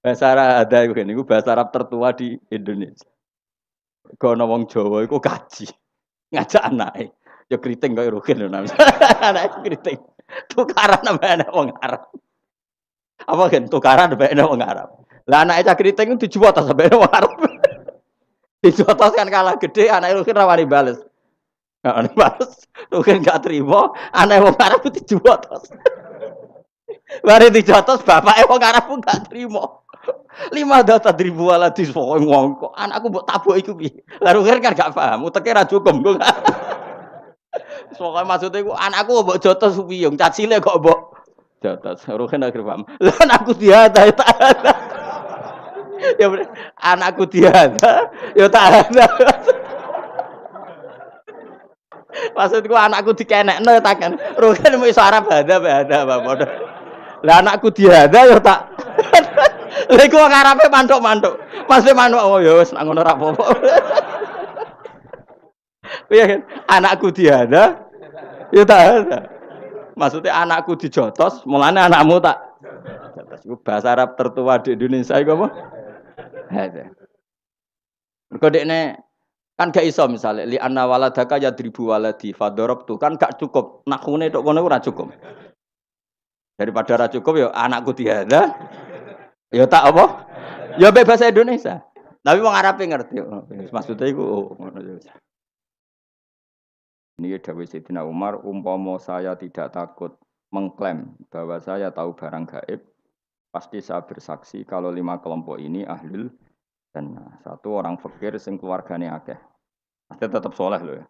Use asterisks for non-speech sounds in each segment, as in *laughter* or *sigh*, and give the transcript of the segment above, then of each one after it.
Bahasa Arab ada gue kan, bahasa Arab tertua di Indonesia. Kau wong Jawa iku kaji. Ngajak anake. Ya keriting kaya rugen lho namanya. *laughs* Anake keriting. Tukaran apa anak wong Arab. Apa kan tukaran apa anak wong Arab. Lah anake cah keriting dijual tas sama wong Arab. *laughs* dijual tas kan kalah gede Anak rugen rawani bales. Gak ada bales. Rugen gak terima, Anak wong Arab dijual tas. *laughs* Wari dijotos bapak wong Arab pun gak terima. Lima data ribu ala pokoknya ngongko. Anakku buat tabu itu bi Lalu kan gak paham, uteknya ra cukup gue. *laughs* maksudnya gue anakku buat jotos suwi yang cacile kok mbok joto. Ruhen akhir paham. *laughs* Lah anakku ada ya tak ada. Ya anakku ada ya tak ada. *laughs* Maksudku anakku dikenekno ya tak kan. Ruhen mau iso Arab ada ada bapak, Lah anakku ada ya tak Lha iku wong mantuk-mantuk. Masih mantuk oh ya wis nak ngono ora apa Iya kan? Anakku dihada. Ya tak. Maksudnya anakku dijotos, mulane anakmu tak jotos. Iku bahasa Arab tertua di Indonesia iku apa? Hada. Mergo dekne kan gak iso misalnya li anna waladaka ya dribu waladi fadorob tuh kan gak cukup nakune tok kono ora cukup daripada ora cukup ya anakku dihada Ya tak apa? Ya bahasa Indonesia. Tapi wong Arab ngerti. Maksudnya iku oh, ngono ya Ini Dawi Sayyidina Umar, umpama saya tidak takut mengklaim bahwa saya tahu barang gaib, pasti saya bersaksi kalau lima kelompok ini ahlul dan satu orang fakir sing keluargane akeh. Pasti tetap soleh loh ya.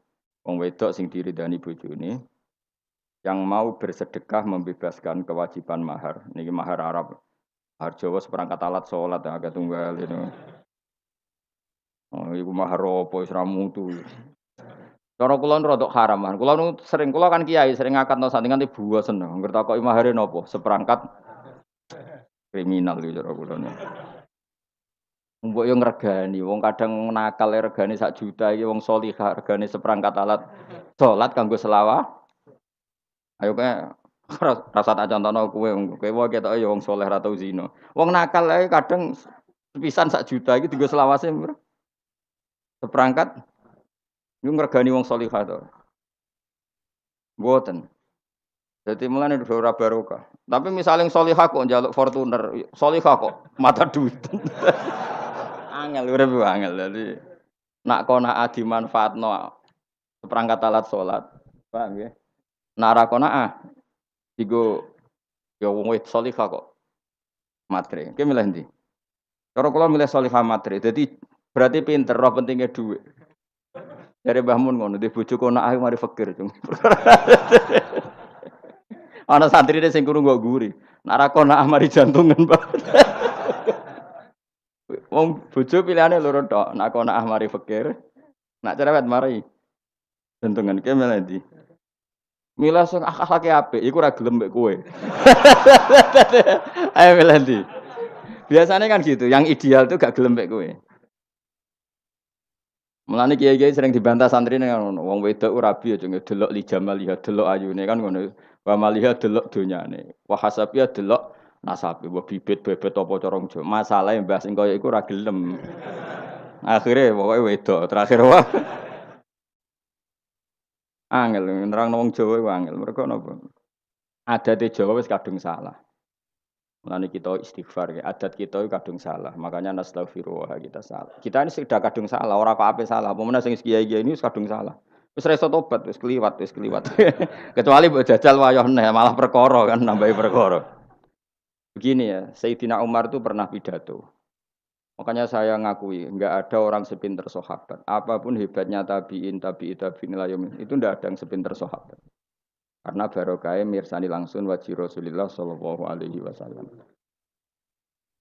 Wong wedok sing diridani bojone yang mau bersedekah membebaskan kewajiban mahar. Niki mahar Arab. Harjowo seperangkat alat sholat yang agak tunggal ini. Gitu. Oh, ibu mah ropo tu. mutu. Cara kula rodok haram, kula sering kulo kan kiai sering no sandingan nanti buah seneng. Ngerti kok hari nopo? Seperangkat kriminal gitu cara kula Mbok yang ngregani, wong kadang nakal regane sak juta iki wong solihah regane seperangkat alat sholat. kanggo selawat. Ayo kan? Rasa tak contohno kue kue wong kita ya ayo wong soleh ra zino Wong nakal lagi kadang pisan sak juta gitu selawasnya selawase seperangkat yang ngergani wong soleh to. buatan Jadi mulai udah ora Baroka, Tapi misalnya soleh kok jaluk Fortuner, soleh kok mata duit. *laughs* angel bu angel. Jadi nak kona adi no seperangkat alat sholat, Paham ya? narakona ah Iku ya wong wit salihah kok. Matre. Ki milih ndi? Cara kula milih salihah materi. Dadi berarti pinter roh pentingnya duit. Dari Mbah Mun ngono, di bojo kono ae mari fakir. *laughs* Ana santri sing kurung kok guri. Nak ra kono mari jantungan, Pak. *laughs* Wong bojo pilihane loro tok, nak kono mari fakir. Nak cerewet mari jantungan milih melati. Mila sing akhlake apik iku ora gelem mek kowe. *laughs* Ayo milih ndi? Biasanya kan gitu, yang ideal tuh gak gelem mek kowe. Mulane kiai-kiai sering dibantah santri ning kan, ngono, wong wedok ora biya jenenge delok li jamaliha, ya delok ayune kan ngono. Wa maliha ya delok donyane, wa ya delok nasabi, wa bibit bebet apa Masalah yang Masalahe mbah sing kaya iku ora gelem. Akhire pokoke wedok, terakhir wae. Angel nerang nong Jawa iku angel. nopo ada Adate Jawa wes kadung salah. Mulane kita istighfar ya. Adat kita kadung salah. Makanya nastaghfirullah kita salah. Kita ini sudah kadung salah, orang kok ape salah. Pemenang sing kiai-kiai ini kadung salah. Wis reso tobat, wis kliwat, wis kliwat. *laughs* Kecuali mbok jajal wayah malah perkara kan nambahi perkara. Begini ya, Sayyidina Umar itu pernah pidato. Makanya saya ngakui, nggak ada orang sepinter sahabat. Apapun hebatnya tabiin, tabi'i, tabi'in, layomin, itu nggak ada yang sepinter sahabat. Karena barokahnya mirsani langsung wajib Rasulullah Shallallahu Alaihi Wasallam.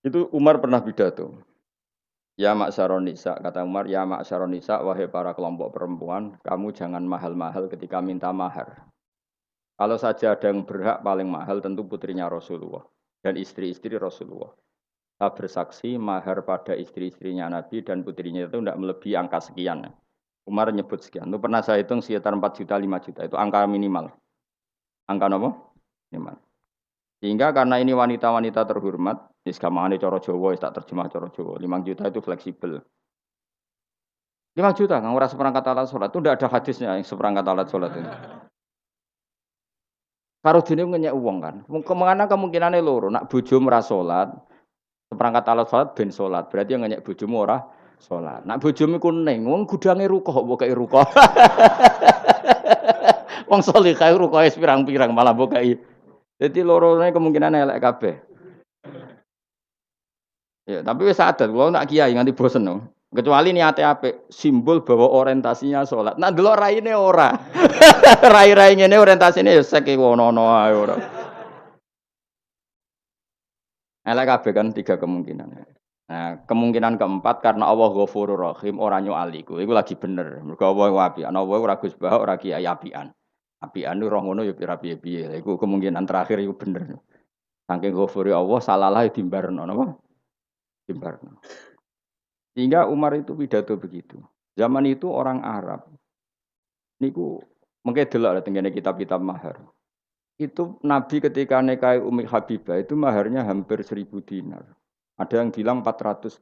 Itu Umar pernah pidato. Ya Mak Saronisa, kata Umar, ya Mak Saronisa, wahai para kelompok perempuan, kamu jangan mahal-mahal ketika minta mahar. Kalau saja ada yang berhak paling mahal tentu putrinya Rasulullah dan istri-istri Rasulullah bersaksi mahar pada istri-istrinya Nabi dan putrinya itu tidak melebihi angka sekian. Umar nyebut sekian. Itu pernah saya hitung sekitar 4 juta, 5 juta. Itu angka minimal. Angka apa? Minimal. Sehingga karena ini wanita-wanita terhormat, ini sekamane coro Jawa, tak terjemah coro Jawa. 5 juta itu fleksibel. 5 juta, nggak orang seperangkat alat sholat. Itu tidak ada hadisnya yang seperangkat alat sholat ini. Karo dene ngenyek uang kan. Kemana kemungkinannya loro, nak bujo merasolat. Seperangkat alat sholat ben sholat. Berarti yang ngenyek bujumu ora sholat. Nak bujumu kuning, wong gudangnya ruko buka bokai ruko. *laughs* wong kayak ruko es pirang-pirang malah bokai. Jadi lorongnya kemungkinan elek kabeh. Ya, tapi wes adat gua nak kiai nganti bosen no. Kecuali niate ape simbol bahwa orientasinya sholat. Nah delok raine ora. *laughs* Rai-rai ini orientasinya ya sek wono ono ora. Elek kabeh kan tiga kemungkinan. Nah, kemungkinan keempat karena Allah Ghafurur Rahim ora nyuali Iku lagi bener. Mergo Allah ku api, Ana Allah ora Gus Bah ora kiai apian. Apian ora ngono ya pira piye Iku kemungkinan terakhir iku bener. Saking Ghafuri Allah salah salalah dimbarno napa? Dimbarno. Sehingga Umar itu pidato begitu. Zaman itu orang Arab niku mengke delok tengene kitab-kitab mahar itu Nabi ketika nikahi Umi Habibah itu maharnya hampir 1000 dinar. Ada yang bilang 400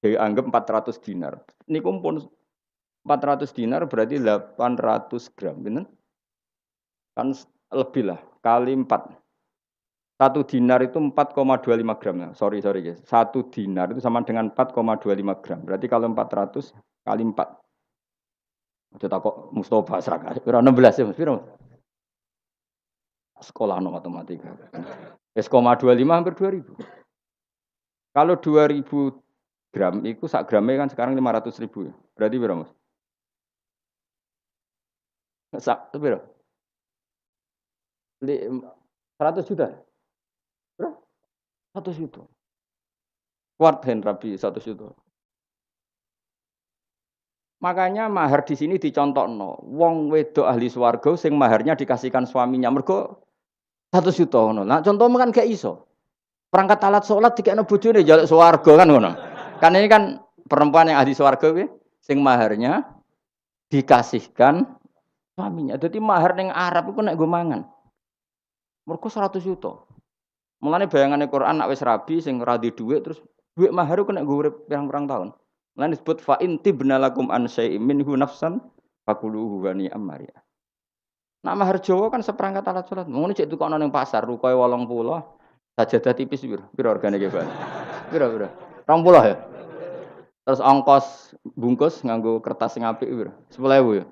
dianggap anggap 400 dinar. Ini pun 400 dinar berarti 800 gram, bener? Kan lebih lah, kali 4. Satu dinar itu 4,25 gram. Sorry, sorry guys. Satu dinar itu sama dengan 4,25 gram. Berarti kalau 400 kali 4. Itu takut Mustafa serakah. 16 ya, Mas sekolah no matematika. S,25 hampir 2000. Kalau 2000 gram itu sak gramnya kan sekarang 500 ribu ya. Berarti berapa mas? Sak berapa? 100 juta. Berapa? 100 juta. Kuart hand rapi 100 juta. Makanya mahar di sini dicontoh no. Wong wedo ahli swargo sing maharnya dikasihkan suaminya. Mergo satu juta ngono. Nah, contoh kan kayak iso. Perangkat alat sholat tiga dikekno nih jalan suwargo kan ngono. Kan ini kan perempuan yang ahli suwargo kuwi sing maharnya dikasihkan suaminya. Jadi mahar neng Arab itu naik gue mangan. Mergo 100 juta. Mulane bayangannya Quran nak wes rabi sing ora duit terus duit mahar itu naik gue yang perang tahun. Mulane disebut fa benalakum an sayimin hunafsan nafsan fakuluhu wani amariyah. Nak mahar Jawa kan seperangkat alat sholat. Mau nih tukang neng pasar, rukai walong pulau, sajadah tipis biru, biru organik ya bang, biru biru, rong pulau ya. Terus ongkos bungkus nganggu kertas sing apik biru, sepuluh ribu ya.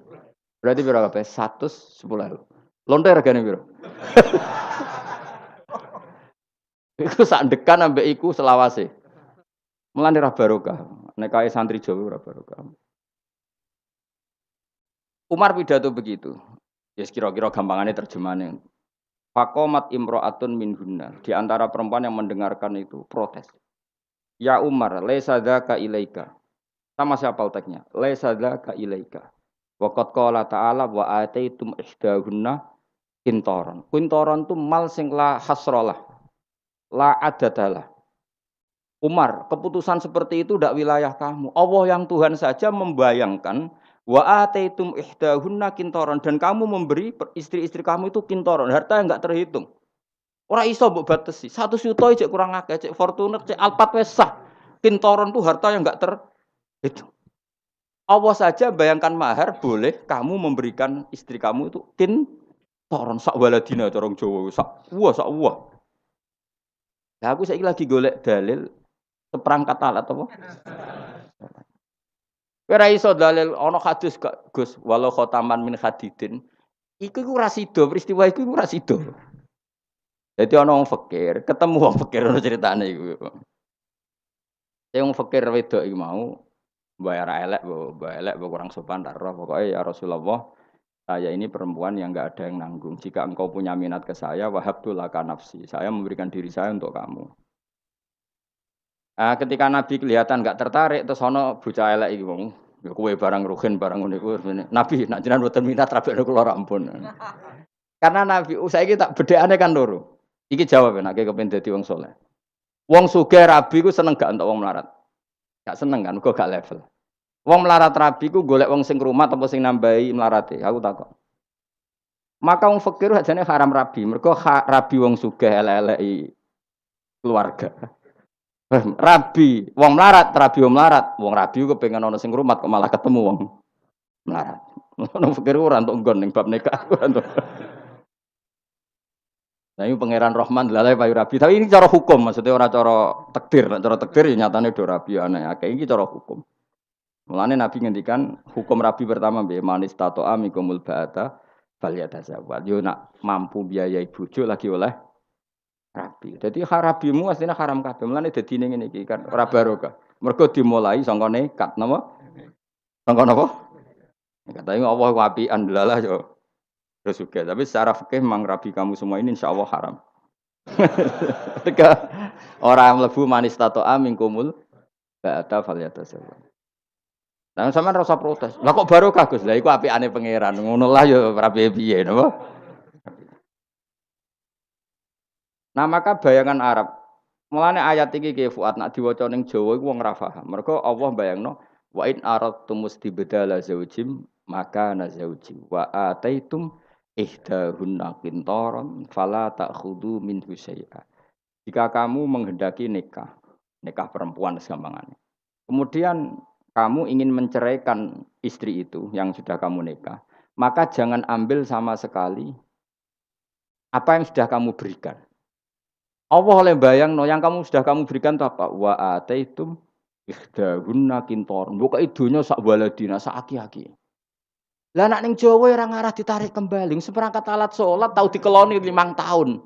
Berarti biru apa? Satu sepuluh ribu. Lonte organik biru. *laughs* iku sak dekan ambek iku selawase. Mulane ra barokah. Nek kae santri Jawa ora barokah. Umar pidato begitu. Ya yes, kira-kira gampangannya terjemahannya. Fakomat imro'atun min hunna. Di antara perempuan yang mendengarkan itu protes. Ya Umar, le'sada ka ilaika. Sama siapa teknya? le'sada ka ilaika. Waqat qala ta'ala wa ataitum ihdahunna kintoron. Kintoron itu mal sing la hasrolah. La adadalah. Umar, keputusan seperti itu tidak wilayah kamu. Allah yang Tuhan saja membayangkan Wa ataitum ihdahunna kintoron dan kamu memberi istri-istri kamu itu kintoron, harta yang nggak terhitung. Ora iso mbok batesi. Satu juta aja kurang akeh, cek Fortuner, cek alpat wis sah. Kintoron tuh harta yang nggak terhitung. Allah saja bayangkan mahar boleh kamu memberikan istri kamu itu kintoron sak waladina corong Jawa sak wah sak wah. Nah, aku saya lagi golek dalil seperangkat alat apa? Ora iso dalil ana hadis gak Gus walau khotaman min hadidin. Iku iku ora sida peristiwa iku ora sida. Jadi ana wong fakir, ketemu wong fakir ana critane iku. Saya wong fakir wedok iku mau bayar elek, bayar elek, bayar kurang sopan tak roh pokoknya ya Rasulullah saya ini perempuan yang nggak ada yang nanggung. Jika engkau punya minat ke saya, laka nafsi. Saya memberikan diri saya untuk kamu. Ah, ketika Nabi kelihatan nggak tertarik, terus ono bocah elek iki wong. Ya kue barang rugen barang ngono Nabi nak jenengan boten minat rabi niku ampun. *laughs* Karena Nabi usai oh, kita tak bedekane kan loro. Iki jawab nek kepen dadi wong soleh. Wong sugih rabi ku seneng gak untuk wong melarat. Gak seneng kan, kok gak level. Wong melarat rabi ku golek wong sing rumah atau sing nambahi melarate. Aku takok. Maka wong fakir hajane haram rabi. Mergo rabi wong sugih elek keluarga. Eh, rabi, wong melarat, rabi wong melarat, wong rabi ku pengen ono sing rumah, kok malah ketemu wong melarat. *laughs* Ono pikir ora entuk nggon ning bab neka ora entuk. Nah ini pangeran Rahman lalai payu rabi. Tapi ini cara hukum, maksudnya orang cara tekdir, cara tekdir ya nyatanya do rabi aneh. Kayak ini cara hukum. Mulane Nabi ngendikan hukum rabi pertama be manis tato amikumul baata bal yatazawwal. Yo nak mampu biayai bojo lagi oleh rabi. Jadi harabimu aslinya haram kabeh. Mulane dadi ning ngene iki kan ora barokah. Mergo dimulai sangka nekat napa? Sangka napa? Katanya Allah api andalah yo. Terus juga, tapi secara fikih memang rabi kamu semua ini insya Allah haram. *laughs* orang lebu manis tato amin kumul ba'ata falyatasallam. Nah, Dan sama rasa protes. Lah kok barokah Gus? Lah iku apikane pangeran. Ngono lah yo rabi piye napa? Nah maka bayangan Arab Mulane ayat iki ke Fuad nak diwaca ning Jawa iku wong ora paham. Mergo Allah bayangno wa in aradtum mustibdala zaujim maka nazauji wa ataitum ihdahunna qintaran fala ta'khudhu min husayya. Jika kamu menghendaki nikah, nikah perempuan segampangannya. Kemudian kamu ingin menceraikan istri itu yang sudah kamu nikah, maka jangan ambil sama sekali apa yang sudah kamu berikan. Allah oleh bayang no yang kamu sudah kamu berikan itu apa? Wa ataitum ikhdahunna kintor. Buka idunya sak waladina sak aki-aki. Lah nak ning Jawa ora ngarah ditarik kembali, seperangkat alat sholat tahu dikeloni limang tahun.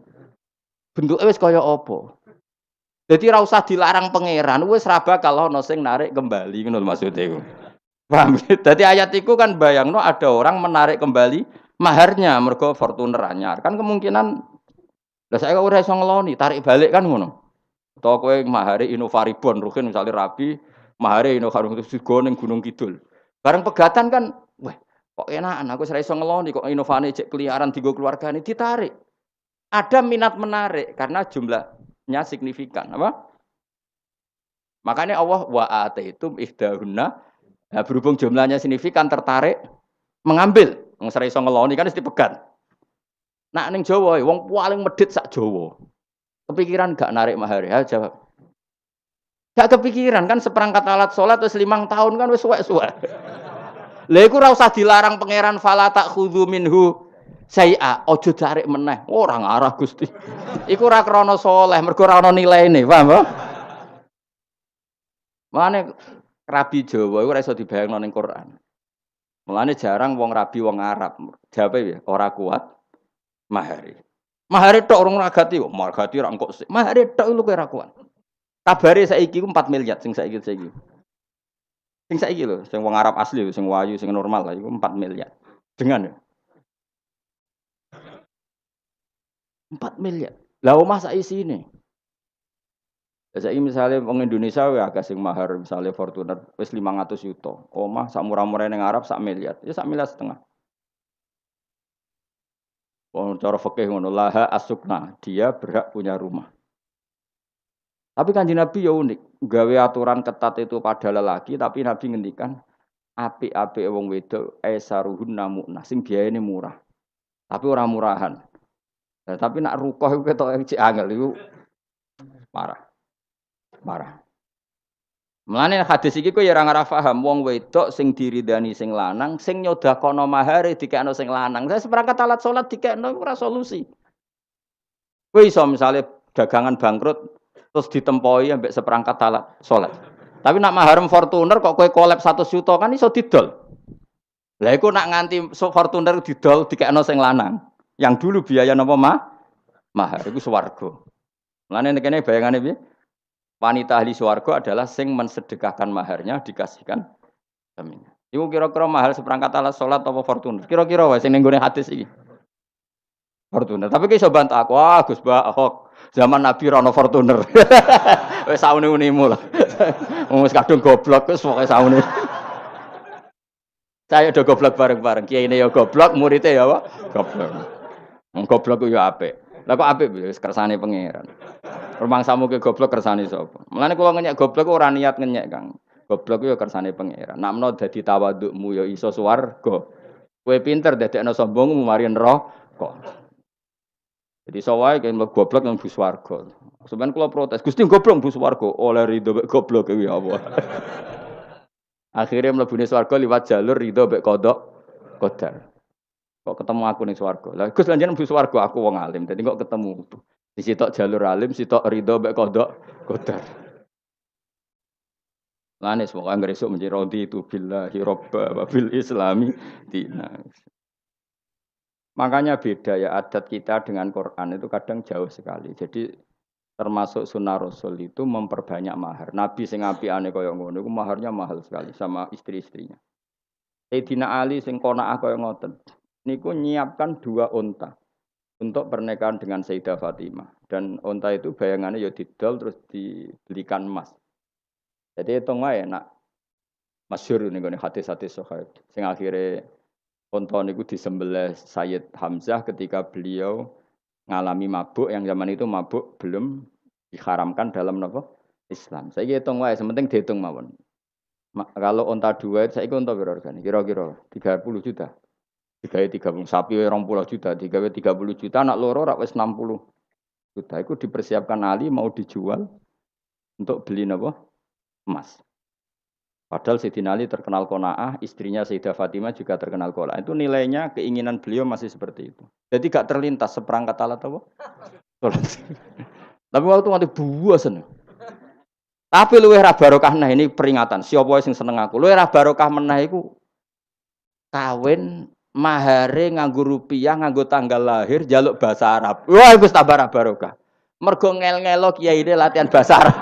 Bentuknya wis kaya apa? Jadi ora usah dilarang pangeran, wis ra bakal ono sing narik kembali ngono maksudnya iku. Paham? Jadi *laughs* ayat iku kan bayangno ada orang menarik kembali maharnya mergo fortuner anyar. Kan kemungkinan lah saya ora iso ngeloni, tarik balik kan ngono. Utawa kowe mahari inovaribon ruhin misalnya rabi, mahari inovaribon itu sigo ning Gunung Kidul. Bareng pegatan kan, wah kok enakan aku ora iso ngeloni kok inovane cek keliaran digo keluargane ditarik. Ada minat menarik karena jumlahnya signifikan, apa? Makanya Allah wa'at itu ihdahuna nah, berhubung jumlahnya signifikan tertarik mengambil. Nggak iso ngeloni kan harus pegat. Nak ning Jawa, eh, wong paling medit sak Jawa. Kepikiran gak narik mahar ya jawab. Gak kepikiran kan seperangkat alat sholat terus limang tahun kan wes suwek suwek. Lha *laughs* iku usah dilarang pangeran fala tak khudhu minhu saya ojo tarik meneh orang arah Gusti. *laughs* Iku ora krana saleh, mergo ora ana nilaine, paham ya? Mane rabi Jawa iku ora iso dibayangno ning Quran. Mulane jarang wong rabi wong Arab. Jawabe ya ora kuat mahari. Mahari tok orang ragati, wah ragati orang kok mahari tok lu kira kuan. Kabari saya iki empat miliar sing saya iki saya iki, Sing saya iki loh, sing wong Arab asli, sing wayu, sing normal lah itu empat miliar. Dengan ya. empat miliar. Lah omah ini. Saya ini misalnya orang Indonesia ya agak sing mahar misalnya Fortuner wis 500 juta. Omah sak murah-murah ning Arab sak miliar. Ya sak miliar setengah. Wong cara fikih ngono laha asukna, dia berhak punya rumah. Tapi kanji Nabi ya unik, gawe aturan ketat itu pada lelaki, tapi Nabi ngendikan api-api wong wedok esaruhun namu nasing ini murah, tapi orang murahan. Nah, tapi nak rukoh itu ketok angel itu marah, marah. Mulane hadis iki kok ya ora ngara paham wong wedok sing diridani sing lanang sing nyodakono mahare dikekno sing lanang. Saya seperangkat alat salat dikekno ora solusi. Kowe iso misale dagangan bangkrut terus ditempoi ambek seperangkat alat salat. Tapi nak maharem Fortuner kok kowe kolab 100 juta kan iso didol. Lah iku nak nganti so Fortuner didol dikekno sing lanang. Yang dulu biaya napa mah? Mahar iku swarga. Mulane nek kene bayangane piye? wanita ahli Suwargo adalah sing mensedekahkan maharnya dikasihkan suaminya. Ibu kira-kira mahal seperangkat alat sholat atau fortuner. Kira-kira wae sing ning hadis ini Fortuner. Tapi kisah bantu bantah aku, agus ah, Gus Ahok. Oh, zaman Nabi Rono Fortuner. *laughs* wes sauni unimu lah. *laughs* Wis kadung goblok wis pokoke saune. *laughs* Saya udah goblok bareng-bareng. Kiai ini ya goblok, muridnya ya apa? Goblok. Goblok ya apa? Lah kok apik wis kersane pangeran. samu ke goblok kersane sapa? Mulane kula ngenyek goblok ora niat ngenyek, Kang. Goblok yo ya kersane pangeran. menawa dadi tawadukmu yo ya iso swarga. Kowe pinter dadekno sombongmu mari neraka. Jadi sawai kayak mlebu goblok nang bus warga. Sebenarnya kalau protes, Gusti goblok bus warga oleh ridho mek goblok kuwi apa. Ya Akhirnya mlebu warga liwat jalur ridho mek kodok kodar. Kok ketemu aku nih suwargo, Lah Gus lanjut bu suwargo aku wong alim. Jadi kok ketemu di situ jalur alim, situ ridho bek kodok kodar. Lanis nggak ngeresuk menjadi rodi itu bila hiroba wabil islami dina. Makanya beda ya adat kita dengan Quran itu kadang jauh sekali. Jadi termasuk sunnah Rasul itu memperbanyak mahar. Nabi sing api ane koyong ngono itu maharnya mahal sekali sama istri-istrinya. Sayyidina Ali sing kona aku ah yang ngoten niku nyiapkan dua onta untuk pernikahan dengan Sayyidah Fatimah. Dan onta itu bayangannya ya didol terus dibelikan emas. Jadi hitung wae nak masyhur kan hadis-hadis sahih sing akhirnya onta niku disembelih Sayyid Hamzah ketika beliau ngalami mabuk yang zaman itu mabuk belum diharamkan dalam nopo Islam. Saya hitung wae, sementing dihitung mawon. Kalau onta dua, saya ikut onta berorganik. Kira-kira 30 juta. Tiga tiga puluh sapi orang pulau juta, tiga tiga puluh juta, anak loro rak wes enam puluh juta. Itu dipersiapkan Ali mau dijual untuk beli nabo emas. Padahal Sayyidina Ali terkenal kona'ah, istrinya Sayyidah Fatimah juga terkenal kola. Itu nilainya, keinginan beliau masih seperti itu. Jadi gak terlintas seperangkat alat apa? *laughs* Tapi waktu nanti seneng. Tapi lu era barokah nah ini peringatan. Siapa yang seneng aku? Lu era barokah menah kawin mahare nganggo rupiah nganggo tanggal lahir jaluk bahasa Arab wah wis tambah barokah mergo ngel-ngelo kiai ini latihan bahasa Arab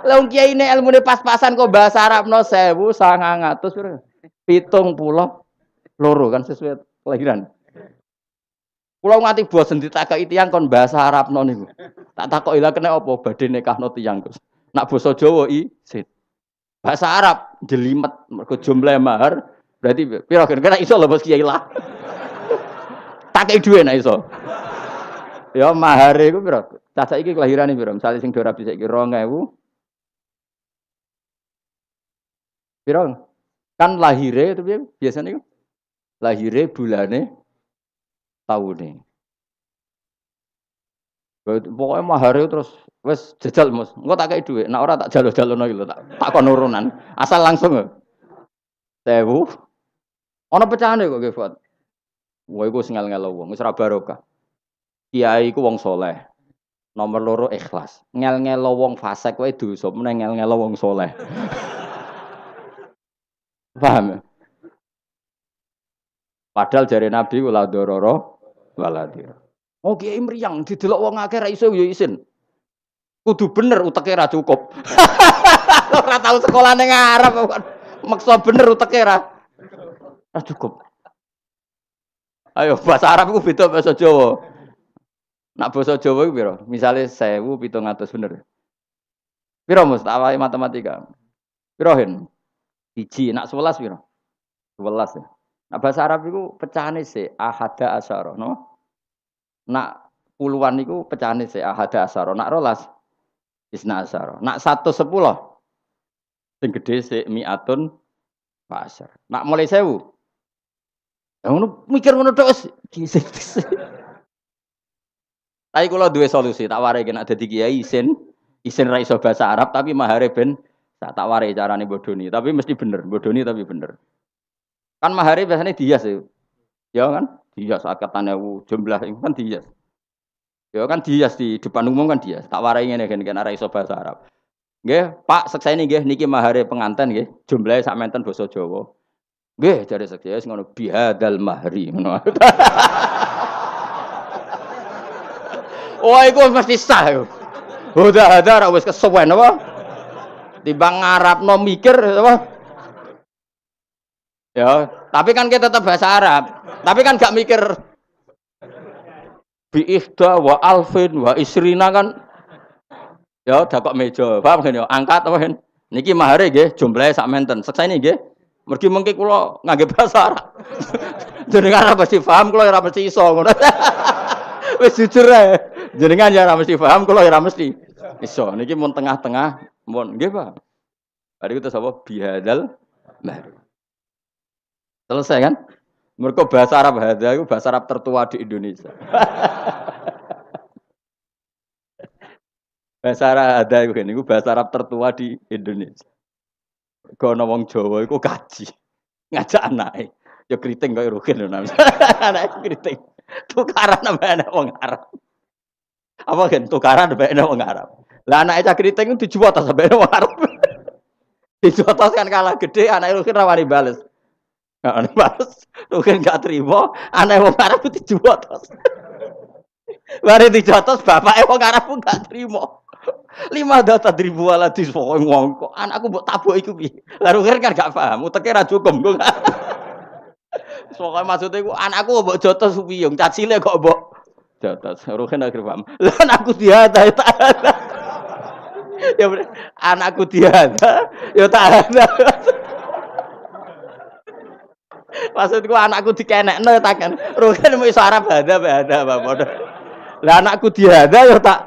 Lalu *laughs* kiai ini ilmu ini pas-pasan kok bahasa Arab no sewu sangang atus pitung pulau loro kan sesuai kelahiran Pulau ngati bosen ditakoki tiyang kon bahasa Arabno niku. Tak takoki ilah kena apa badhe nikahno tiyang Gus. Nak boso Jawa i sit. Bahasa Arab jelimet mergo jumlah mahar Berarti kan kena iso lho bos kiai lah. Tak kei dhuwit nek iso. Ya mahare iku pira? Cah saiki kelahirane piro? Misale sing do rabi saiki 2000. Piro? Kan lahire itu biasanya iku. Lahire bulane taune. Pokoknya mahari terus wes jajal mus. Engko tak kayak dhuwit, nek ora tak jalo-jalono iki lho tak tak konurunan Asal langsung. Sewu Ana pecahane kok nggih, Fuad. Wah, iku sing ngel wong, barokah. Kiai ku wong soleh. Nomor loro ikhlas. Ngel-ngel wong fasik wae dosa, ngel-ngel wong soleh. *laughs* Paham? Ya? Padahal jari Nabi ulah dororo waladir. Oh kiai mriyang didelok wong akeh ra iso ya isin. Kudu bener uteke ra cukup. *laughs* Ora tau sekolah ning Arab. Maksa bener uteke ra. Ah, cukup. Ayo bahasa Arab itu beda bahasa Jawa. Nak bahasa Jawa itu sewu Misale 1700 bener. Piro Mas awake matematika? Piro iji nak sebelas piro? sebelas ya. Nah, bahasa Arab itu pecahane se ahada asyara, no? Nak puluhan itu pecahane se ahada asyara, nak rolas isna asyara. Nak 110 sing gedhe sik miatun pasar. Nak mulai sewu Ngono mikir ngono tok wis dhisik-dhisik. Tapi kula duwe solusi, tak warai kena dadi kiai isin, isin ra iso bahasa Arab tapi mahare ben tak tak warai carane bodoni, tapi mesti bener, bodoni tapi bener. Kan mahare biasanya dia sih, ya. ya kan? dia saat katanya jumlah kan dias. Ya kan dia di depan umum kan dia Tak warai ngene kan ra iso bahasa Arab. Nggih, Pak ini gak niki mahare penganten gak jumlahnya sak menten basa Jawa. Gih, jadi sekti ya, wis ngono bihadal mahri ngono. Wah, itu mesti sah Udah oh, ada ora wis kesuwen apa? Arab no mikir apa? Ya, tapi kan kita tetap bahasa Arab. Tapi kan gak mikir bi ihda wa alfin wa isrina kan ya dakok meja paham kan ya angkat apa kan? niki mahare nggih jumlahe sak menten ini, nggih Mergi mengki kula ngangge bahasa Arab. *laughs* Jenengan ora mesti paham kula ora ya mesti iso ngono. *laughs* Wis jujur ae. Jenengan ya ora mesti paham kula ora ya mesti iso. Niki mun tengah-tengah mun nggih Pak. Bari kita sapa bihadal baru. Selesai kan? Mereka bahasa Arab hadal iku bahasa Arab tertua di Indonesia. *laughs* bahasa Arab hadal ini bahasa Arab tertua di Indonesia. Gono wong Jawa iku kaji. Ngajak anake. Ya keriting kaya rugen lho namanya. *laughs* Anake keriting. Tukaran apa anak wong Arab. Apa kan tukaran apa anak wong Arab. Lah anake cah keriting itu dijuatas sama anak wong Arab. *laughs* dijotos kan kalah gede anake rugen rawani bales. Gak ada bales. Rugen gak terima, anake wong Arab dijuatas. Bare *laughs* dijotos bapak wong Arab pun gak terima. Lima data ribu aladis pokoknya ngongko. Anakku buat tabu itu bi, Lalu kan gak paham, uteknya ra cukup gue gak. *laughs* Pokoknya maksudnya aku anakku buat joto supi yang cacile kok jota, joto. kan akhir paham. *laughs* Lah anakku diata ya ta'ala. Ya anakku ada ya ta'ala. *laughs* Maksudku anakku dikenekno ya takkan, Ruhen mau isara ya, beda beda bapak apa Lah anakku ada ya tak.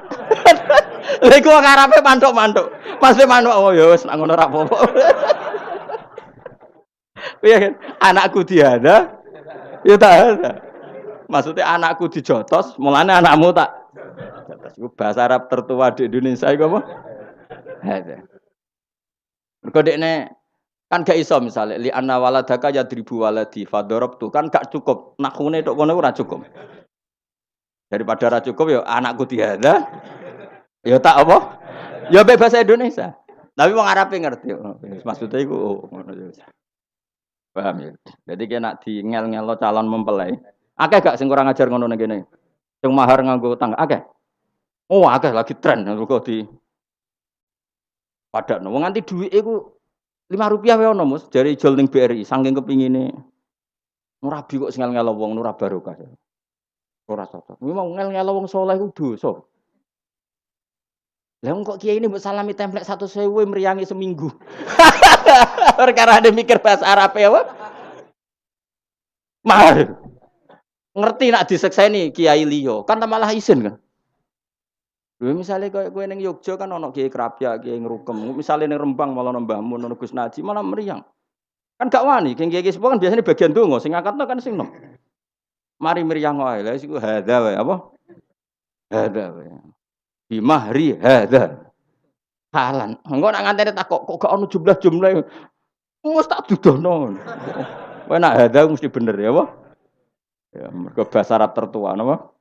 Lego iku karape mantuk-mantuk. Pasti mantuk oh ya wis nak ngono ra Iya kan? Anakku dihada. Ya tak Maksudnya anakku dijotos, mulane anakmu tak jotos. bahasa Arab tertua di Indonesia iku apa? Hada. Mergo dekne kan gak iso misalnya li anna waladaka ya dribu waladi fadorob tuh kan gak cukup nakune tok kono ora cukup daripada ora cukup ya anakku dihada Ya tak apa? Ya bebas bahasa Indonesia. Tapi wong Arab ngerti. Maksudnya itu, oh, ngono ya. Paham ya. Jadi kena di ngel-ngel calon mempelai. Akeh gak sing kurang ajar ngono kene. Sing mahar nganggo tangga akeh. Oh, akeh lagi tren kok di padat. Wong nganti dhuwit iku 5 rupiah wae ono Mus, dari ijol ning BRI saking kepingine. Ora bi kok sing ngel-ngel wong ora barokah. Ora cocok. Kuwi mau ngel-ngel wong saleh ku dosa. Lah kok kiai ini buat salami template satu sewe meriangi seminggu. *laughs* Perkara ada mikir bahasa Arab ya, wak? Mahal. Ngerti nak disekseni kiai liyo, kan malah izin kan. Lu misalnya kayak gue neng Yogyo kan ono kiai kerapia, kiai ngerukem. Misalnya neng Rembang malah nembahmu, neng Gus Naji malah meriang. Kan gak wani, kiai kiai sepuh kan biasanya bagian dongo, sing angkatno kan sing nom. Mari meriang wae, lha siku hadza wae apa? Hadza bimahri hadha halan engko nak ngantene tak kok kok gak ono jumlah-jumlah mesti tak dudono kowe nak hadha mesti bener ya apa ya mergo bahasa Arab tertua napa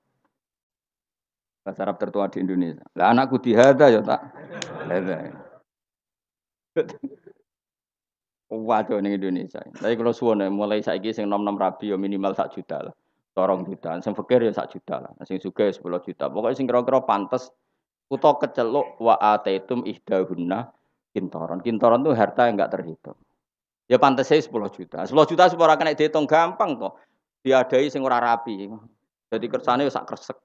bahasa Arab tertua di Indonesia lah anakku di hadha ya tak hadha Waduh ini Indonesia. Tapi kalau suwon ya, mulai saiki sing nom-nom rabi ya minimal sak juta lah. Torong juta, sing fakir ya sak juta lah, sing sugih ya juta. Pokoknya sing kira-kira pantas utawa keceluk wa ataitum ihdahunna kintoron. Kintoron itu harta yang nggak terhitung. Ya pantas saya 10 juta. 10 juta orang kena dihitung gampang toh. Diadai sing ora rapi. Jadi kersane sak kresek.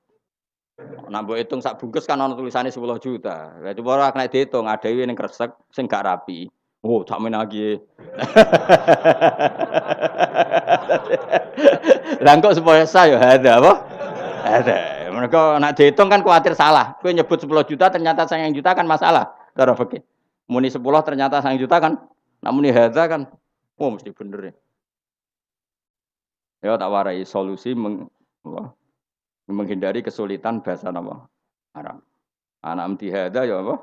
Nambo hitung sak bungkus kan ana tulisannya 10 juta. Lah coba ora kena dihitung, yang ning kresek sing gak rapi. Oh, tak main lagi. *laughs* Lah kok supaya saya ada apa? Ada. Mereka nak dihitung kan khawatir salah. Kue nyebut 10 juta ternyata sayang juta kan masalah. Cara fikih. Muni 10 ternyata sayang juta kan. Namun harta kan oh mesti bener ya. Ya tak warai solusi meng, Allah, menghindari kesulitan bahasa nama Arab. Anak mti harta ya apa?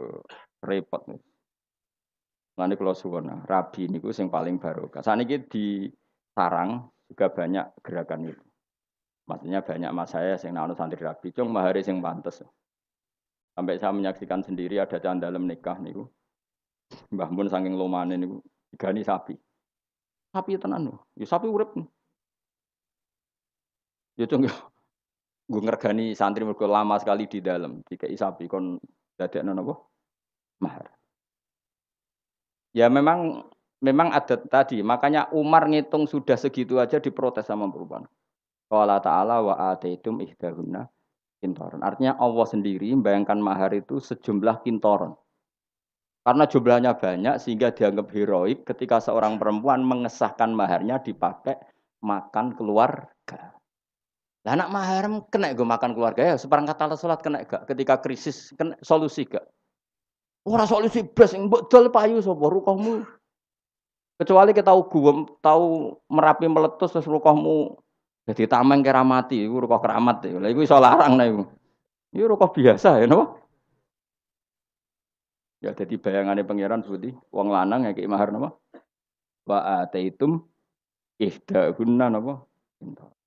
Oh, repot nih. Nanti kalau suwon, rabi niku sing paling baru. Kasani ini di sarang juga banyak gerakan itu. Maksudnya banyak mas saya yang nanu anu santri rapi, cung mahari yang pantas. Sampai saya menyaksikan sendiri ada dalam nikah nih, Mbah pun saking lomane nih digani sapi. Sapi itu ya lho. Ya sapi urip. Ya cung gue ngergani santri mergo lama sekali di dalam. Tiga sapi kon nana napa? Mahar. Ya memang memang ada tadi, makanya Umar ngitung sudah segitu aja diprotes sama perubahan. Qala ta'ala wa ataitum ihdahunna kintoron. Artinya Allah sendiri membayangkan mahar itu sejumlah kintoron. Karena jumlahnya banyak sehingga dianggap heroik ketika seorang perempuan mengesahkan maharnya dipakai makan keluarga. Lah anak mahar kena gue makan keluarga ya, seperangkat alat sholat kena gak? Ketika krisis kena solusi gak? Ora solusi best, yang mbok payu sapa rukohmu. Kecuali kita tahu gue tahu merapi meletus terus rukohmu jadi tameng kira mati, itu ruko keramat. itu, ya. lagi iso larang nah iku. Iku biasa ya napa? Ya jadi bayangannya pangeran seperti uang lanang ya kayak mahar napa? Wa ataitum guna, napa?